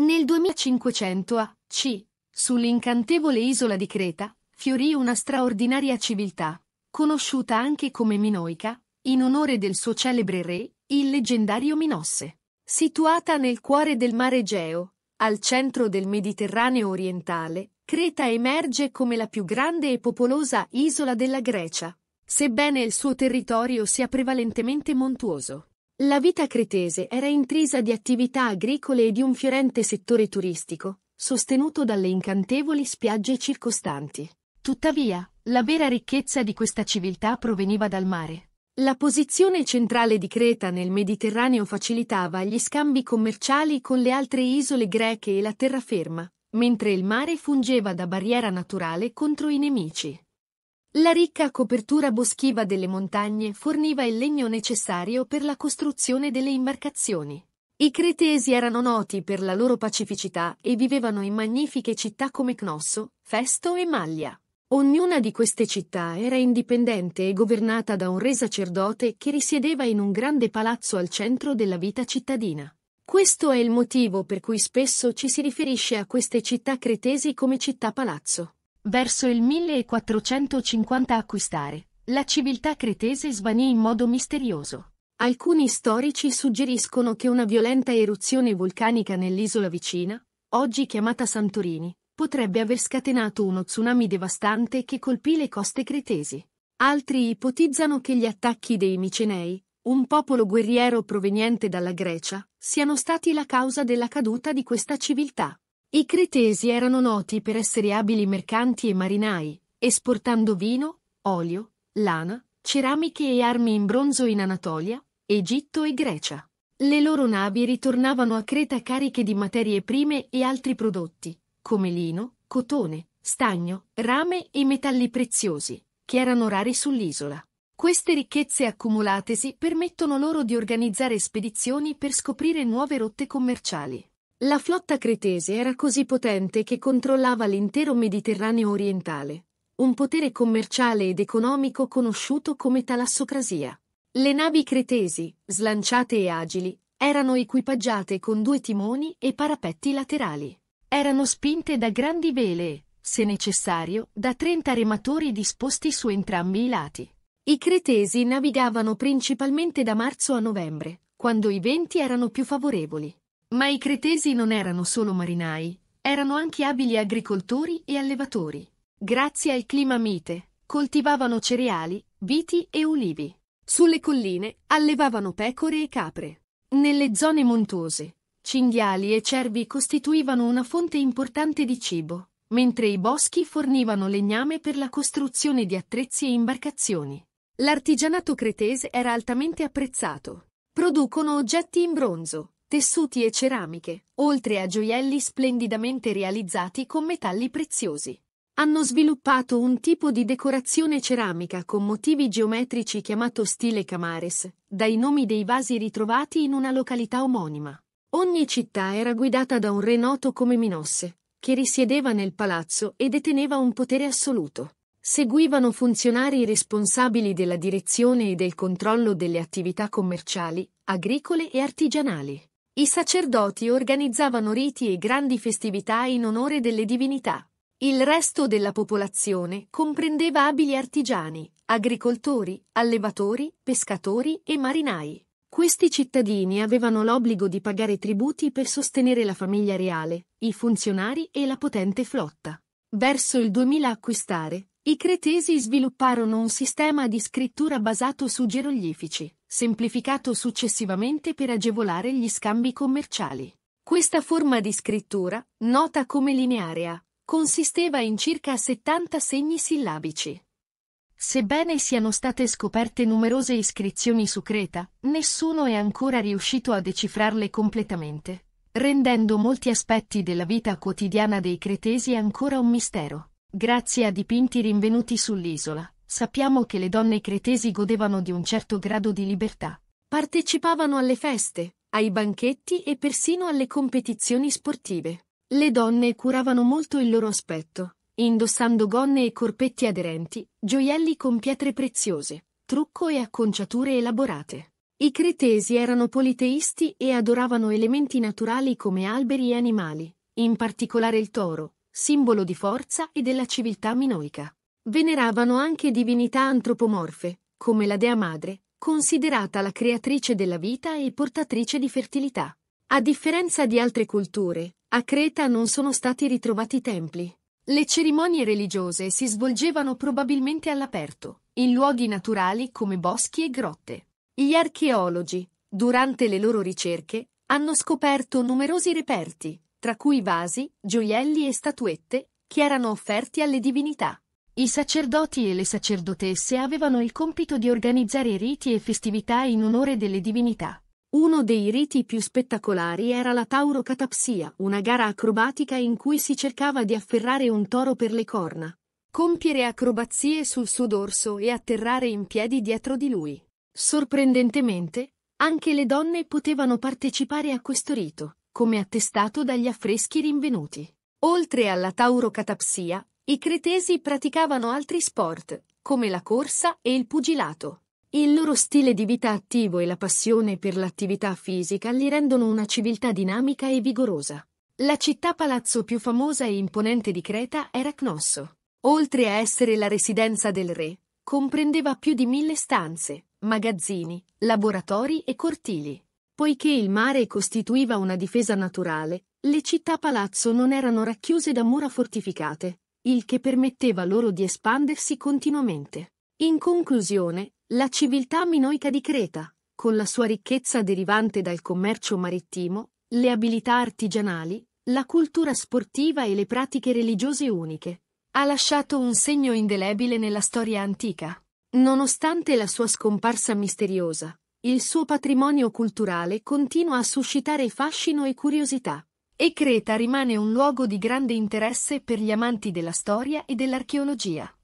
Nel 2500 a.C., sull'incantevole isola di Creta, fiorì una straordinaria civiltà, conosciuta anche come Minoica, in onore del suo celebre re, il leggendario Minosse. Situata nel cuore del mare Egeo, al centro del Mediterraneo orientale, Creta emerge come la più grande e popolosa isola della Grecia, sebbene il suo territorio sia prevalentemente montuoso. La vita cretese era intrisa di attività agricole e di un fiorente settore turistico, sostenuto dalle incantevoli spiagge circostanti. Tuttavia, la vera ricchezza di questa civiltà proveniva dal mare. La posizione centrale di Creta nel Mediterraneo facilitava gli scambi commerciali con le altre isole greche e la terraferma, mentre il mare fungeva da barriera naturale contro i nemici. La ricca copertura boschiva delle montagne forniva il legno necessario per la costruzione delle imbarcazioni. I cretesi erano noti per la loro pacificità e vivevano in magnifiche città come Cnosso, Festo e Maglia. Ognuna di queste città era indipendente e governata da un re sacerdote che risiedeva in un grande palazzo al centro della vita cittadina. Questo è il motivo per cui spesso ci si riferisce a queste città cretesi come città palazzo. Verso il 1450 acquistare, la civiltà cretese svanì in modo misterioso. Alcuni storici suggeriscono che una violenta eruzione vulcanica nell'isola vicina, oggi chiamata Santorini, potrebbe aver scatenato uno tsunami devastante che colpì le coste cretesi. Altri ipotizzano che gli attacchi dei Micenei, un popolo guerriero proveniente dalla Grecia, siano stati la causa della caduta di questa civiltà. I cretesi erano noti per essere abili mercanti e marinai, esportando vino, olio, lana, ceramiche e armi in bronzo in Anatolia, Egitto e Grecia. Le loro navi ritornavano a Creta cariche di materie prime e altri prodotti, come lino, cotone, stagno, rame e metalli preziosi, che erano rari sull'isola. Queste ricchezze accumulatesi permettono loro di organizzare spedizioni per scoprire nuove rotte commerciali. La flotta cretese era così potente che controllava l'intero Mediterraneo orientale, un potere commerciale ed economico conosciuto come talassocrasia. Le navi cretesi, slanciate e agili, erano equipaggiate con due timoni e parapetti laterali. Erano spinte da grandi vele, se necessario, da 30 rematori disposti su entrambi i lati. I cretesi navigavano principalmente da marzo a novembre, quando i venti erano più favorevoli. Ma i cretesi non erano solo marinai, erano anche abili agricoltori e allevatori. Grazie al clima mite, coltivavano cereali, viti e ulivi. Sulle colline allevavano pecore e capre. Nelle zone montuose, cinghiali e cervi costituivano una fonte importante di cibo, mentre i boschi fornivano legname per la costruzione di attrezzi e imbarcazioni. L'artigianato cretese era altamente apprezzato. Producono oggetti in bronzo, tessuti e ceramiche, oltre a gioielli splendidamente realizzati con metalli preziosi. Hanno sviluppato un tipo di decorazione ceramica con motivi geometrici chiamato stile Camares, dai nomi dei vasi ritrovati in una località omonima. Ogni città era guidata da un re noto come Minosse, che risiedeva nel palazzo e deteneva un potere assoluto. Seguivano funzionari responsabili della direzione e del controllo delle attività commerciali, agricole e artigianali. I sacerdoti organizzavano riti e grandi festività in onore delle divinità. Il resto della popolazione comprendeva abili artigiani, agricoltori, allevatori, pescatori e marinai. Questi cittadini avevano l'obbligo di pagare tributi per sostenere la famiglia reale, i funzionari e la potente flotta. Verso il 2000 acquistare, i cretesi svilupparono un sistema di scrittura basato su geroglifici semplificato successivamente per agevolare gli scambi commerciali. Questa forma di scrittura, nota come linearea, consisteva in circa 70 segni sillabici. Sebbene siano state scoperte numerose iscrizioni su Creta, nessuno è ancora riuscito a decifrarle completamente, rendendo molti aspetti della vita quotidiana dei cretesi ancora un mistero. Grazie a dipinti rinvenuti sull'isola, sappiamo che le donne cretesi godevano di un certo grado di libertà. Partecipavano alle feste, ai banchetti e persino alle competizioni sportive. Le donne curavano molto il loro aspetto, indossando gonne e corpetti aderenti, gioielli con pietre preziose, trucco e acconciature elaborate. I cretesi erano politeisti e adoravano elementi naturali come alberi e animali, in particolare il toro, simbolo di forza e della civiltà minoica veneravano anche divinità antropomorfe, come la Dea Madre, considerata la creatrice della vita e portatrice di fertilità. A differenza di altre culture, a Creta non sono stati ritrovati templi. Le cerimonie religiose si svolgevano probabilmente all'aperto, in luoghi naturali come boschi e grotte. Gli archeologi, durante le loro ricerche, hanno scoperto numerosi reperti, tra cui vasi, gioielli e statuette, che erano offerti alle divinità. I sacerdoti e le sacerdotesse avevano il compito di organizzare riti e festività in onore delle divinità. Uno dei riti più spettacolari era la taurocatapsia, una gara acrobatica in cui si cercava di afferrare un toro per le corna, compiere acrobazie sul suo dorso e atterrare in piedi dietro di lui. Sorprendentemente, anche le donne potevano partecipare a questo rito, come attestato dagli affreschi rinvenuti. Oltre alla taurocatapsia, i cretesi praticavano altri sport, come la corsa e il pugilato. Il loro stile di vita attivo e la passione per l'attività fisica li rendono una civiltà dinamica e vigorosa. La città-palazzo più famosa e imponente di Creta era Cnosso. Oltre a essere la residenza del re, comprendeva più di mille stanze, magazzini, laboratori e cortili. Poiché il mare costituiva una difesa naturale, le città-palazzo non erano racchiuse da mura fortificate, il che permetteva loro di espandersi continuamente. In conclusione, la civiltà minoica di Creta, con la sua ricchezza derivante dal commercio marittimo, le abilità artigianali, la cultura sportiva e le pratiche religiose uniche, ha lasciato un segno indelebile nella storia antica. Nonostante la sua scomparsa misteriosa, il suo patrimonio culturale continua a suscitare fascino e curiosità e Creta rimane un luogo di grande interesse per gli amanti della storia e dell'archeologia.